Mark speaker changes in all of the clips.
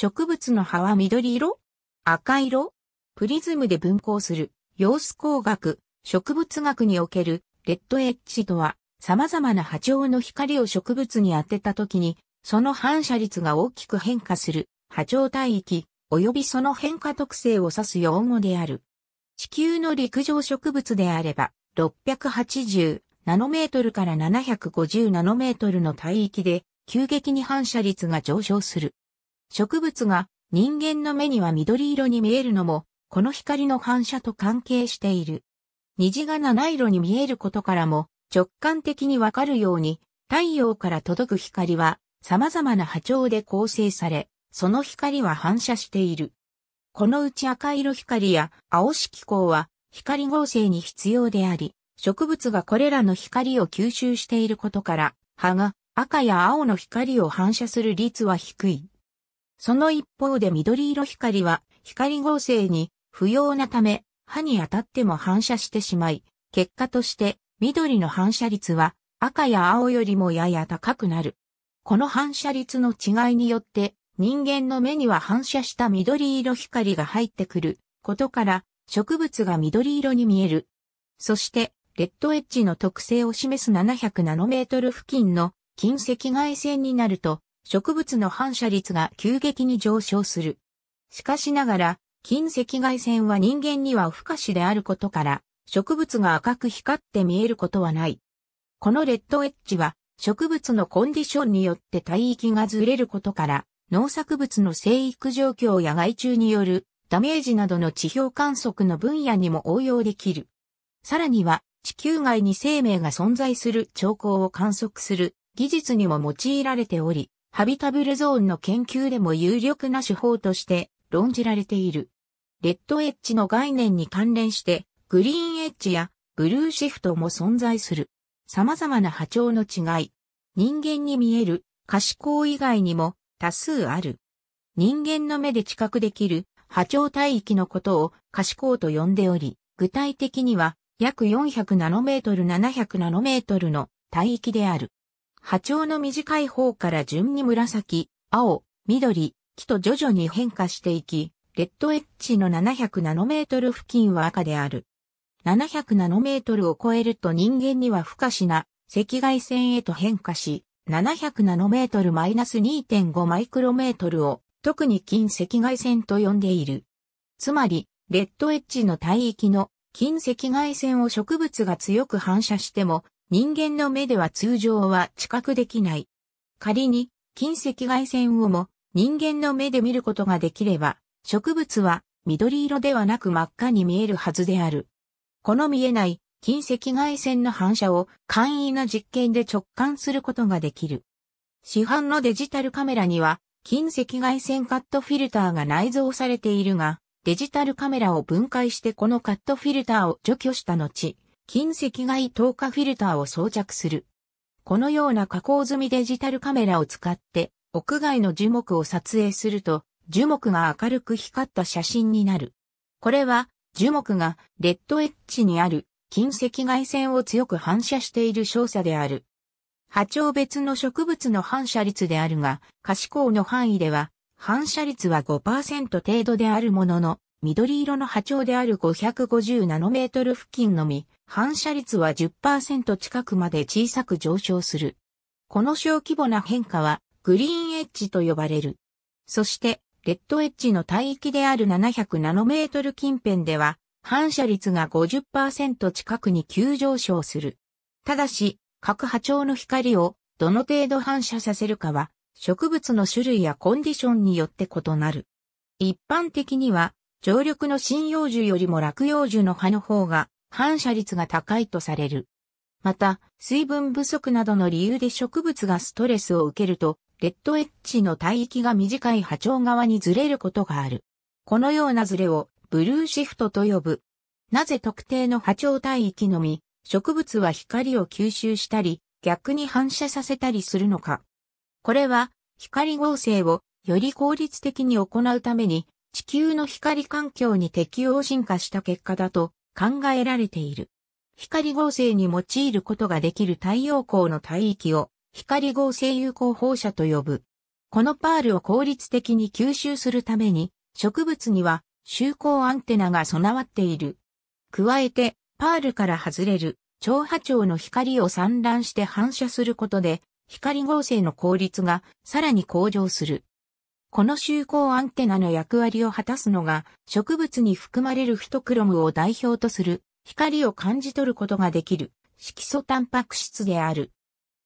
Speaker 1: 植物の葉は緑色赤色プリズムで分光する様子工学、植物学におけるレッドエッジとは様々な波長の光を植物に当てた時にその反射率が大きく変化する波長帯域及びその変化特性を指す用語である。地球の陸上植物であれば680ナノメートルから750ナノメートルの帯域で急激に反射率が上昇する。植物が人間の目には緑色に見えるのも、この光の反射と関係している。虹が七色に見えることからも直感的にわかるように、太陽から届く光は様々な波長で構成され、その光は反射している。このうち赤色光や青色光は光合成に必要であり、植物がこれらの光を吸収していることから、葉が赤や青の光を反射する率は低い。その一方で緑色光は光合成に不要なため歯に当たっても反射してしまい、結果として緑の反射率は赤や青よりもやや高くなる。この反射率の違いによって人間の目には反射した緑色光が入ってくることから植物が緑色に見える。そしてレッドエッジの特性を示す700ナノメートル付近の近赤外線になると植物の反射率が急激に上昇する。しかしながら、近赤外線は人間には不可視であることから、植物が赤く光って見えることはない。このレッドエッジは、植物のコンディションによって帯域がずれることから、農作物の生育状況や害虫によるダメージなどの地表観測の分野にも応用できる。さらには、地球外に生命が存在する兆候を観測する技術にも用いられており、ハビタブルゾーンの研究でも有力な手法として論じられている。レッドエッジの概念に関連して、グリーンエッジやブルーシフトも存在する。様々な波長の違い。人間に見える可視光以外にも多数ある。人間の目で知覚できる波長帯域のことを可視光と呼んでおり、具体的には約400ナノメートル700ナノメートルの帯域である。波長の短い方から順に紫、青、緑、木と徐々に変化していき、レッドエッジの700ナノメートル付近は赤である。700ナノメートルを超えると人間には不可視な赤外線へと変化し、700ナノメートルマイナス2.5マイクロメートルを特に近赤外線と呼んでいる。つまり、レッドエッジの帯域の近赤外線を植物が強く反射しても人間の目では通常は知覚できない。仮に近赤外線をも人間の目で見ることができれば、植物は緑色ではなく真っ赤に見えるはずである。この見えない近赤外線の反射を簡易な実験で直感することができる。市販のデジタルカメラには近赤外線カットフィルターが内蔵されているが、デジタルカメラを分解してこのカットフィルターを除去した後、近赤外透過フィルターを装着する。このような加工済みデジタルカメラを使って屋外の樹木を撮影すると樹木が明るく光った写真になる。これは樹木がレッドエッジにある近赤外線を強く反射している照射である。波長別の植物の反射率であるが、可視光の範囲では反射率は5%程度であるものの、緑色の波長である550ナノメートル付近のみ、反射率は10%近くまで小さく上昇する。この小規模な変化は、グリーンエッジと呼ばれる。そして、レッドエッジの帯域である700ナノメートル近辺では、反射率が50%近くに急上昇する。ただし、各波長の光をどの程度反射させるかは、植物の種類やコンディションによって異なる。一般的には、常緑の針葉樹よりも落葉樹の葉の方が反射率が高いとされる。また、水分不足などの理由で植物がストレスを受けると、レッドエッジの帯域が短い波長側にずれることがある。このようなずれをブルーシフトと呼ぶ。なぜ特定の波長帯域のみ、植物は光を吸収したり、逆に反射させたりするのか。これは、光合成をより効率的に行うために、地球の光環境に適応進化した結果だと考えられている。光合成に用いることができる太陽光の帯域を光合成有効放射と呼ぶ。このパールを効率的に吸収するために植物には周光アンテナが備わっている。加えてパールから外れる超波長の光を散乱して反射することで光合成の効率がさらに向上する。この周光アンテナの役割を果たすのが、植物に含まれるフトクロムを代表とする、光を感じ取ることができる、色素タンパク質である。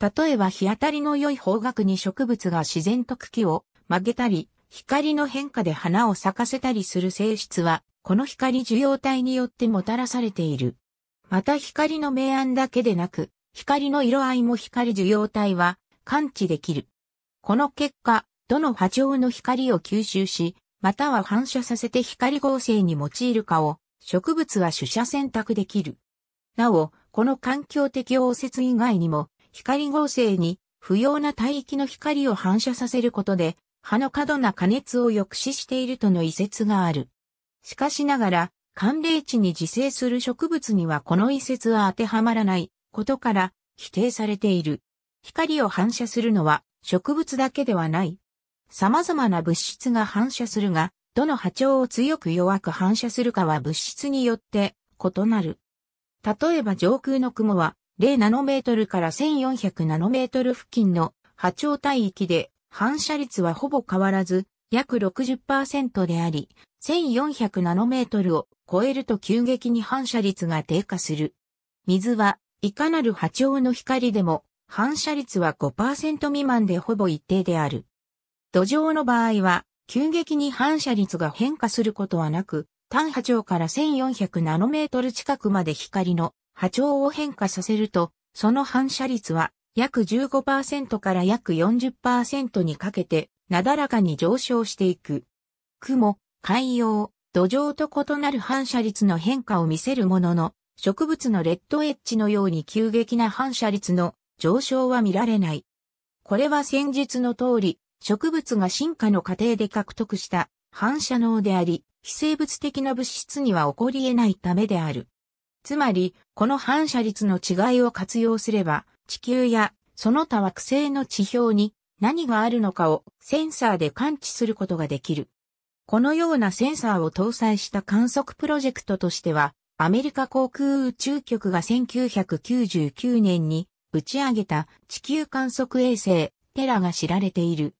Speaker 1: 例えば日当たりの良い方角に植物が自然と茎を曲げたり、光の変化で花を咲かせたりする性質は、この光受容体によってもたらされている。また光の明暗だけでなく、光の色合いも光受容体は感知できる。この結果、どの波長の光を吸収し、または反射させて光合成に用いるかを、植物は取捨選択できる。なお、この環境適応説以外にも、光合成に不要な帯域の光を反射させることで、葉の過度な加熱を抑止しているとの遺説がある。しかしながら、寒冷地に自生する植物にはこの遺説は当てはまらないことから否定されている。光を反射するのは植物だけではない。様々な物質が反射するが、どの波長を強く弱く反射するかは物質によって異なる。例えば上空の雲は0ナノメートルから1400ナノメートル付近の波長帯域で反射率はほぼ変わらず約60%であり、1400ナノメートルを超えると急激に反射率が低下する。水はいかなる波長の光でも反射率は5%未満でほぼ一定である。土壌の場合は、急激に反射率が変化することはなく、単波長から1400ナノメートル近くまで光の波長を変化させると、その反射率は約15%から約40%にかけて、なだらかに上昇していく。雲、海洋、土壌と異なる反射率の変化を見せるものの、植物のレッドエッジのように急激な反射率の上昇は見られない。これは先日の通り、植物が進化の過程で獲得した反射能であり、非生物的な物質には起こり得ないためである。つまり、この反射率の違いを活用すれば、地球やその他惑星の地表に何があるのかをセンサーで感知することができる。このようなセンサーを搭載した観測プロジェクトとしては、アメリカ航空宇宙局が1999年に打ち上げた地球観測衛星テラが知られている。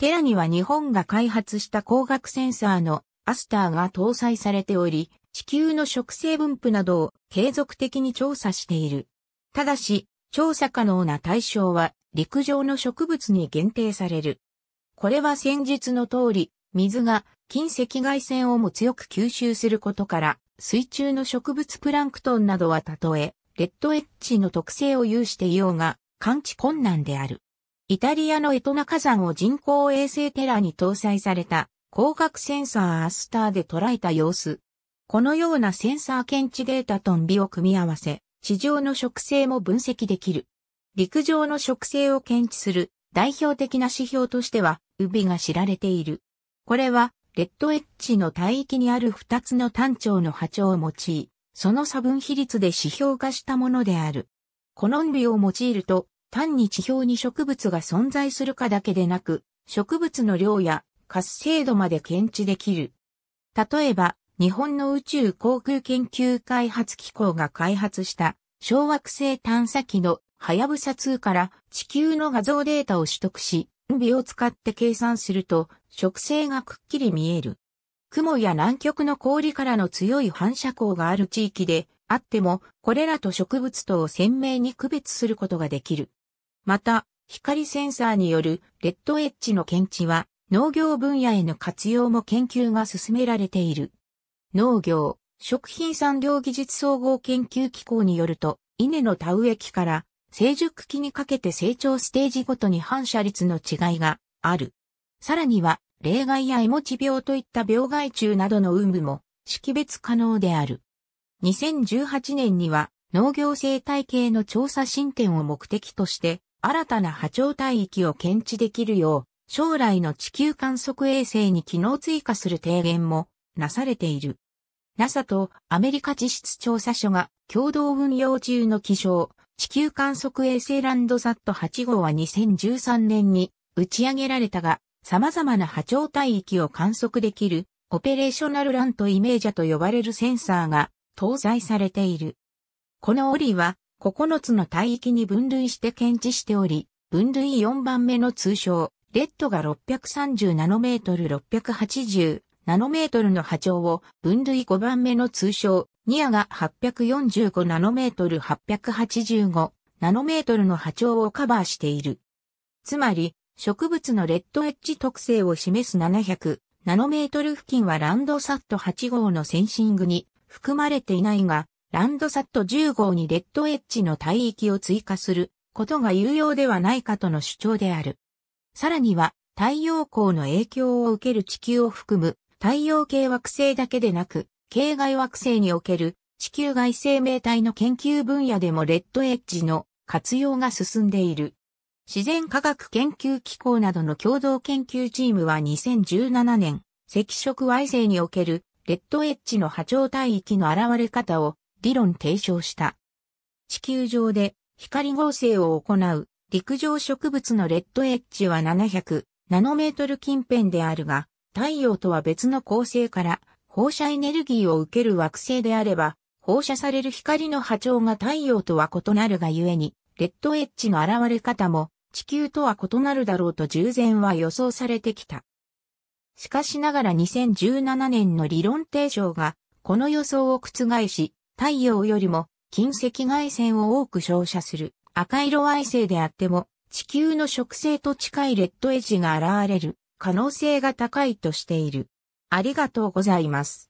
Speaker 1: テラには日本が開発した光学センサーのアスターが搭載されており、地球の植生分布などを継続的に調査している。ただし、調査可能な対象は陸上の植物に限定される。これは先日の通り、水が近赤外線をも強く吸収することから、水中の植物プランクトンなどはたとえ、レッドエッジの特性を有していようが、感知困難である。イタリアのエトナ火山を人工衛星テラに搭載された光学センサーアスターで捉えた様子。このようなセンサー検知データとんびを組み合わせ、地上の植生も分析できる。陸上の植生を検知する代表的な指標としては、ウビが知られている。これは、レッドエッジの帯域にある2つの単調の波長を用い、その差分比率で指標化したものである。この海を用いると、単に地表に植物が存在するかだけでなく、植物の量や活性度まで検知できる。例えば、日本の宇宙航空研究開発機構が開発した小惑星探査機のはやぶさ2から地球の画像データを取得し、美を使って計算すると、植生がくっきり見える。雲や南極の氷からの強い反射光がある地域であっても、これらと植物とを鮮明に区別することができる。また、光センサーによるレッドエッジの検知は農業分野への活用も研究が進められている。農業、食品産業技術総合研究機構によると、稲の田植え期から成熟期にかけて成長ステージごとに反射率の違いがある。さらには、例外や絵モチ病といった病害虫などの有無も識別可能である。2018年には農業生態系の調査進展を目的として新たな波長帯域を検知できるよう、将来の地球観測衛星に機能追加する提言もなされている。NASA とアメリカ地質調査所が共同運用中の気象、地球観測衛星ランドサット8号は2013年に打ち上げられたが、様々な波長帯域を観測できるオペレーショナルラントイメージャと呼ばれるセンサーが搭載されている。この折は9つの帯域に分類して検知しており、分類4番目の通称、レッドが630ナノメートル680ナノメートルの波長を分類5番目の通称、ニアが845ナノメートル885ナノメートルの波長をカバーしている。つまり、植物のレッドエッジ特性を示す700ナノメートル付近はランドサット8号のセンシングに含まれていないが、ランドサット10号にレッドエッジの帯域を追加することが有用ではないかとの主張である。さらには、太陽光の影響を受ける地球を含む太陽系惑星だけでなく、系外惑星における地球外生命体の研究分野でもレッドエッジの活用が進んでいる。自然科学研究機構などの共同研究チームは2017年、赤色矮星におけるレッドエッジの波長帯域の現れ方を理論提唱した。地球上で光合成を行う陸上植物のレッドエッジは700ナノメートル近辺であるが、太陽とは別の構成から放射エネルギーを受ける惑星であれば、放射される光の波長が太陽とは異なるがゆえに、レッドエッジの現れ方も地球とは異なるだろうと従前は予想されてきた。しかしながら2017年の理論提唱がこの予想を覆し、太陽よりも近赤外線を多く照射する赤色矮星であっても地球の植生と近いレッドエッジが現れる可能性が高いとしている。ありがとうございます。